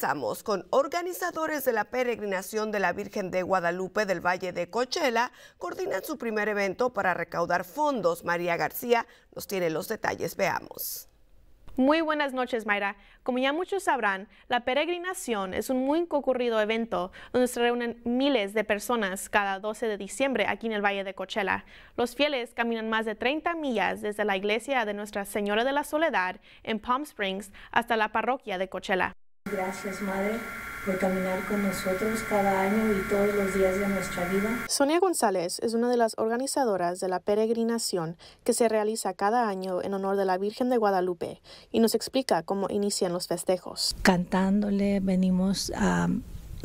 Comenzamos con organizadores de la peregrinación de la Virgen de Guadalupe del Valle de Cochela, coordinan su primer evento para recaudar fondos. María García nos tiene los detalles, veamos. Muy buenas noches, Mayra. Como ya muchos sabrán, la peregrinación es un muy concurrido evento donde se reúnen miles de personas cada 12 de diciembre aquí en el Valle de Cochela. Los fieles caminan más de 30 millas desde la iglesia de Nuestra Señora de la Soledad en Palm Springs hasta la parroquia de Coachella gracias, Madre por caminar con nosotros cada año y todos los días de nuestra vida. Sonia González es una de las organizadoras de la peregrinación que se realiza cada año en honor de la Virgen de Guadalupe y nos explica cómo inician los festejos. Cantándole venimos a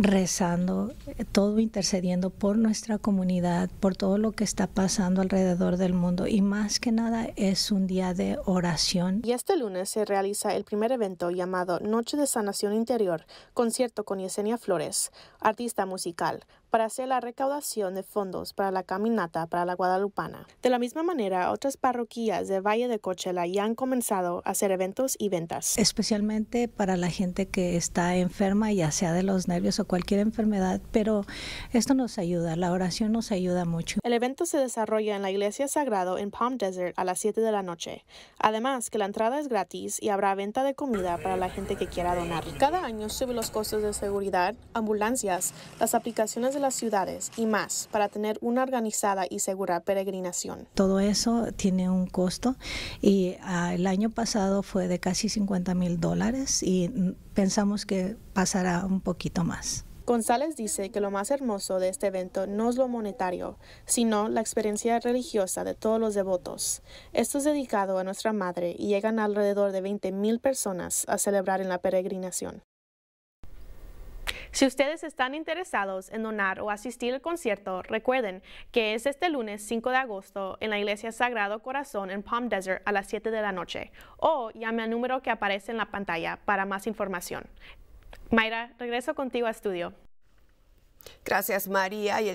rezando, eh, todo intercediendo por nuestra comunidad, por todo lo que está pasando alrededor del mundo y más que nada es un día de oración. Y este lunes se realiza el primer evento llamado Noche de Sanación Interior, concierto con Yesenia Flores, artista musical, para hacer la recaudación de fondos para la caminata para la Guadalupana. De la misma manera, otras parroquias de Valle de Coachella ya han comenzado a hacer eventos y ventas. Especialmente para la gente que está enferma, ya sea de los nervios o cualquier enfermedad, pero esto nos ayuda, la oración nos ayuda mucho. El evento se desarrolla en la Iglesia Sagrado en Palm Desert a las 7 de la noche. Además, que la entrada es gratis y habrá venta de comida para la gente que quiera donar. Cada año suben los costos de seguridad, ambulancias, las aplicaciones de las ciudades y más para tener una organizada y segura peregrinación. Todo eso tiene un costo y ah, el año pasado fue de casi 50 mil dólares y mm, pensamos que pasará un poquito más. González dice que lo más hermoso de este evento no es lo monetario, sino la experiencia religiosa de todos los devotos. Esto es dedicado a nuestra madre y llegan alrededor de 20 mil personas a celebrar en la peregrinación. Si ustedes están interesados en donar o asistir al concierto, recuerden que es este lunes 5 de agosto en la Iglesia Sagrado Corazón en Palm Desert a las 7 de la noche o llame al número que aparece en la pantalla para más información. Mayra, regreso contigo a estudio. Gracias María. Y